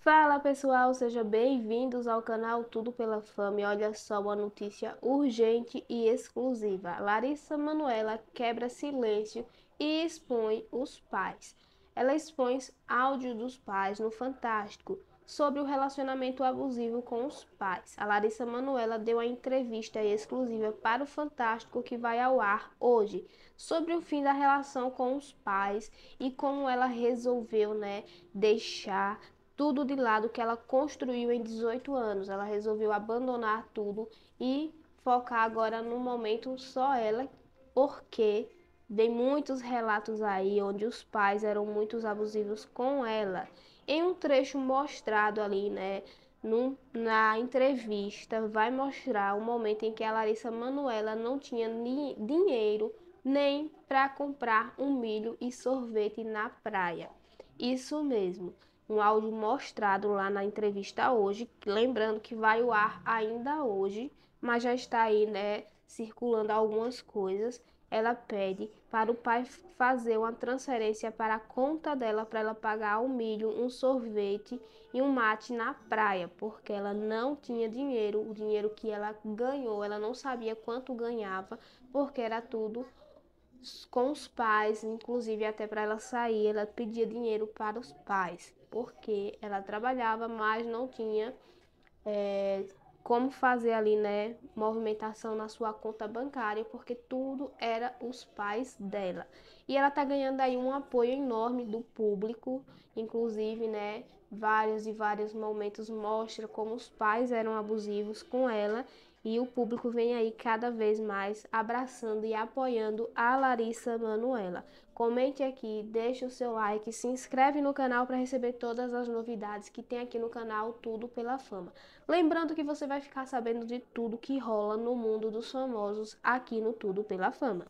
Fala pessoal, sejam bem-vindos ao canal Tudo pela Fama e olha só uma notícia urgente e exclusiva. Larissa Manuela quebra silêncio e expõe os pais. Ela expõe áudio dos pais no Fantástico sobre o relacionamento abusivo com os pais. A Larissa Manuela deu a entrevista exclusiva para o Fantástico que vai ao ar hoje sobre o fim da relação com os pais e como ela resolveu, né, deixar tudo de lado que ela construiu em 18 anos. Ela resolveu abandonar tudo e focar agora no momento só ela, porque tem muitos relatos aí onde os pais eram muito abusivos com ela. Em um trecho mostrado ali, né, num, na entrevista, vai mostrar o momento em que a Larissa Manuela não tinha ni, dinheiro nem para comprar um milho e sorvete na praia. Isso mesmo um áudio mostrado lá na entrevista hoje, lembrando que vai o ar ainda hoje, mas já está aí, né, circulando algumas coisas. Ela pede para o pai fazer uma transferência para a conta dela para ela pagar o milho, um sorvete e um mate na praia, porque ela não tinha dinheiro, o dinheiro que ela ganhou, ela não sabia quanto ganhava, porque era tudo com os pais, inclusive até para ela sair, ela pedia dinheiro para os pais, porque ela trabalhava, mas não tinha é, como fazer ali, né, movimentação na sua conta bancária, porque tudo era os pais dela. E ela tá ganhando aí um apoio enorme do público, inclusive, né, vários e vários momentos mostra como os pais eram abusivos com ela e o público vem aí cada vez mais abraçando e apoiando a Larissa Manuela. Comente aqui, deixe o seu like, se inscreve no canal para receber todas as novidades que tem aqui no canal Tudo pela Fama. Lembrando que você vai ficar sabendo de tudo que rola no mundo dos famosos aqui no Tudo pela Fama.